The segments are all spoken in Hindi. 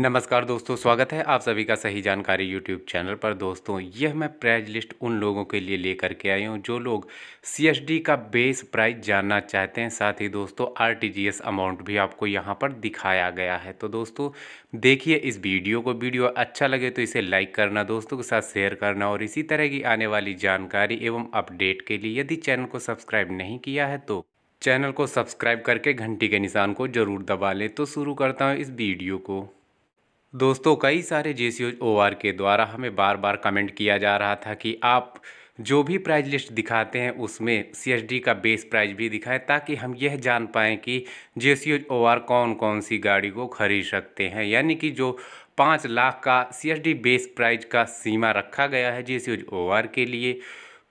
नमस्कार दोस्तों स्वागत है आप सभी का सही जानकारी यूट्यूब चैनल पर दोस्तों यह मैं प्राइज लिस्ट उन लोगों के लिए लेकर के आई हूँ जो लोग सी का बेस प्राइस जानना चाहते हैं साथ ही दोस्तों आर अमाउंट भी आपको यहाँ पर दिखाया गया है तो दोस्तों देखिए इस वीडियो को वीडियो अच्छा लगे तो इसे लाइक करना दोस्तों के साथ शेयर करना और इसी तरह की आने वाली जानकारी एवं अपडेट के लिए यदि चैनल को सब्सक्राइब नहीं किया है तो चैनल को सब्सक्राइब करके घंटी के निशान को जरूर दबा लें तो शुरू करता हूँ इस वीडियो को दोस्तों कई सारे जे सी ओ आर के द्वारा हमें बार बार कमेंट किया जा रहा था कि आप जो भी प्राइज लिस्ट दिखाते हैं उसमें सी का बेस प्राइज भी दिखाएं ताकि हम यह जान पाएँ कि जे सी ओ आर कौन कौन सी गाड़ी को खरीद सकते हैं यानी कि जो पाँच लाख का सी बेस प्राइज का सीमा रखा गया है जे सी ओ आर के लिए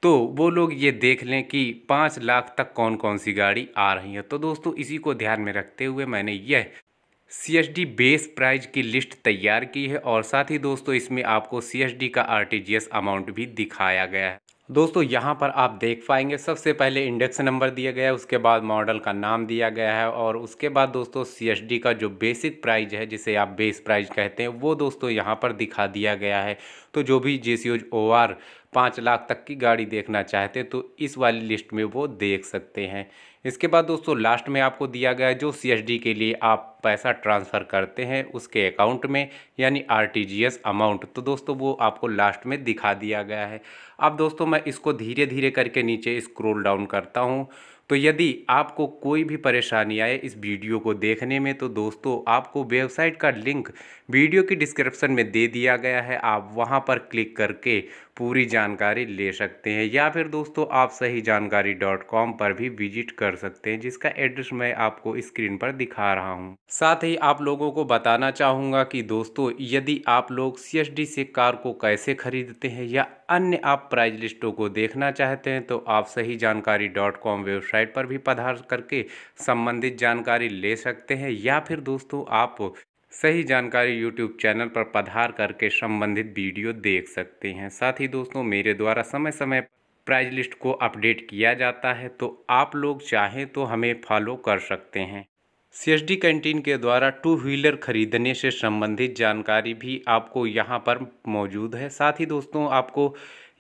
तो वो लोग ये देख लें कि पाँच लाख तक कौन कौन सी गाड़ी आ रही है तो दोस्तों इसी को ध्यान में रखते हुए मैंने यह C S D base price की लिस्ट तैयार की है और साथ ही दोस्तों इसमें आपको सी एस डी का R T G S amount भी दिखाया गया है दोस्तों यहाँ पर आप देख पाएंगे सबसे पहले इंडेक्स नंबर दिया गया है उसके बाद मॉडल का नाम दिया गया है और उसके बाद दोस्तों सी का जो बेसिक प्राइज है जिसे आप बेस प्राइज कहते हैं वो दोस्तों यहाँ पर दिखा दिया गया है तो जो भी जे सी पाँच लाख तक की गाड़ी देखना चाहते तो इस वाली लिस्ट में वो देख सकते हैं इसके बाद दोस्तों लास्ट में आपको दिया गया जो सी के लिए आप पैसा ट्रांसफ़र करते हैं उसके अकाउंट में यानी आर अमाउंट तो दोस्तों वो आपको लास्ट में दिखा दिया गया है अब दोस्तों मैं इसको धीरे धीरे करके नीचे स्क्रोल डाउन करता हूँ तो यदि आपको कोई भी परेशानी आए इस वीडियो को देखने में तो दोस्तों आपको वेबसाइट का लिंक वीडियो की डिस्क्रिप्शन में दे दिया गया है आप वहां पर क्लिक करके पूरी जानकारी ले सकते हैं या फिर दोस्तों आप सही जानकारी डॉट कॉम पर भी विजिट कर सकते हैं जिसका एड्रेस मैं आपको स्क्रीन पर दिखा रहा हूं साथ ही आप लोगों को बताना चाहूँगा कि दोस्तों यदि आप लोग सी से कार को कैसे खरीदते हैं या अन्य आप प्राइज लिस्टों को देखना चाहते हैं तो आप सही जानकारी डॉट कॉम वेबसाइट पर भी पधार करके संबंधित जानकारी ले सकते हैं या फिर दोस्तों आप सही जानकारी यूट्यूब चैनल पर पधार करके संबंधित वीडियो देख सकते हैं साथ ही दोस्तों मेरे द्वारा समय समय प्राइज लिस्ट को अपडेट किया जाता है तो आप लोग चाहें तो हमें फॉलो कर सकते हैं सीएसडी कैंटीन के द्वारा टू व्हीलर खरीदने से संबंधित जानकारी भी आपको यहाँ पर मौजूद है साथ ही दोस्तों आपको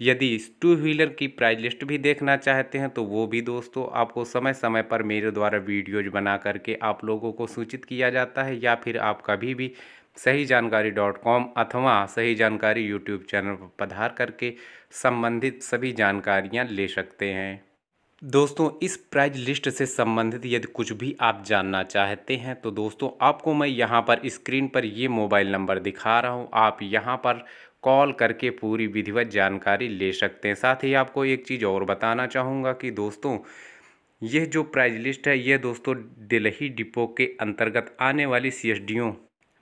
यदि टू व्हीलर की प्राइस लिस्ट भी देखना चाहते हैं तो वो भी दोस्तों आपको समय समय पर मेरे द्वारा वीडियोज बना करके आप लोगों को सूचित किया जाता है या फिर आप कभी भी सही जानकारी डॉट कॉम अथवा सही जानकारी यूट्यूब चैनल पर पधार करके संबंधित सभी जानकारियाँ ले सकते हैं दोस्तों इस प्राइज लिस्ट से संबंधित यदि कुछ भी आप जानना चाहते हैं तो दोस्तों आपको मैं यहाँ पर स्क्रीन पर ये मोबाइल नंबर दिखा रहा हूँ आप यहाँ पर कॉल करके पूरी विधिवत जानकारी ले सकते हैं साथ ही आपको एक चीज़ और बताना चाहूँगा कि दोस्तों यह जो प्राइज लिस्ट है यह दोस्तों दिल्ली डिपो के अंतर्गत आने वाली सी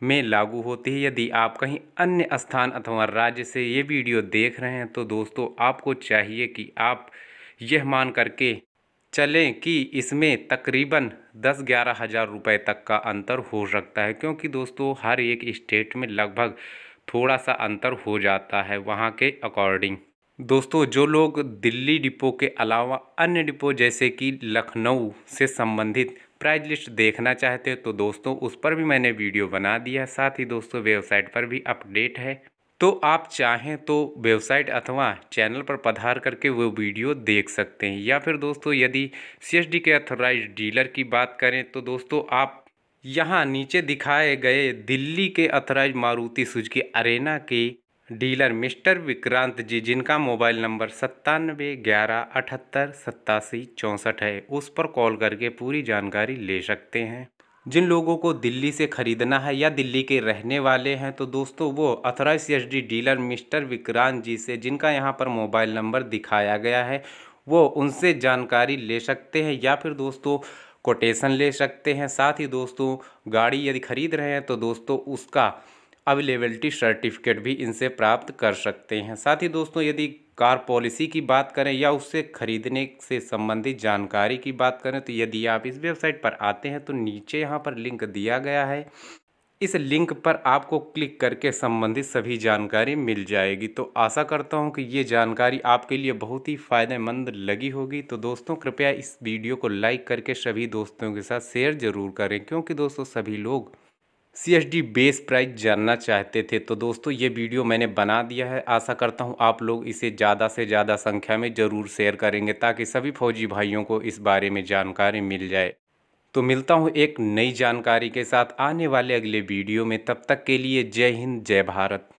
में लागू होती है यदि आप कहीं अन्य स्थान अथवा राज्य से ये वीडियो देख रहे हैं तो दोस्तों आपको चाहिए कि आप यह मान करके चलें कि इसमें तकरीबन दस ग्यारह हज़ार रुपये तक का अंतर हो सकता है क्योंकि दोस्तों हर एक स्टेट में लगभग थोड़ा सा अंतर हो जाता है वहाँ के अकॉर्डिंग दोस्तों जो लोग दिल्ली डिपो के अलावा अन्य डिपो जैसे कि लखनऊ से संबंधित प्राइज लिस्ट देखना चाहते हैं तो दोस्तों उस पर भी मैंने वीडियो बना दिया साथ ही दोस्तों वेबसाइट पर भी अपडेट है तो आप चाहें तो वेबसाइट अथवा चैनल पर पधार करके वो वीडियो देख सकते हैं या फिर दोस्तों यदि सी के अथोराइज डीलर की बात करें तो दोस्तों आप यहाँ नीचे दिखाए गए दिल्ली के अथोराइज मारुति सुजुकी अरेना के डीलर मिस्टर विक्रांत जी जिनका मोबाइल नंबर सत्तानबे ग्यारह अठहत्तर सत्तासी चौंसठ है उस पर कॉल करके पूरी जानकारी ले सकते हैं जिन लोगों को दिल्ली से ख़रीदना है या दिल्ली के रहने वाले हैं तो दोस्तों वो authorized D dealer mister Vikrant ji से जिनका यहाँ पर मोबाइल नंबर दिखाया गया है वो उनसे जानकारी ले सकते हैं या फिर दोस्तों कोटेशन ले सकते हैं साथ ही दोस्तों गाड़ी यदि खरीद रहे हैं तो दोस्तों उसका अवेलेबलिटी सर्टिफिकेट भी इनसे प्राप्त कर सकते हैं साथ ही दोस्तों यदि कार पॉलिसी की बात करें या उससे खरीदने से संबंधित जानकारी की बात करें तो यदि आप इस वेबसाइट पर आते हैं तो नीचे यहाँ पर लिंक दिया गया है इस लिंक पर आपको क्लिक करके संबंधित सभी जानकारी मिल जाएगी तो आशा करता हूं कि ये जानकारी आपके लिए बहुत ही फ़ायदेमंद लगी होगी तो दोस्तों कृपया इस वीडियो को लाइक करके सभी दोस्तों के साथ शेयर ज़रूर करें क्योंकि दोस्तों सभी लोग C H D base price जानना चाहते थे तो दोस्तों ये वीडियो मैंने बना दिया है आशा करता हूँ आप लोग इसे ज़्यादा से ज़्यादा संख्या में ज़रूर शेयर करेंगे ताकि सभी फौजी भाइयों को इस बारे में जानकारी मिल जाए तो मिलता हूँ एक नई जानकारी के साथ आने वाले अगले वीडियो में तब तक के लिए जय हिंद जय भारत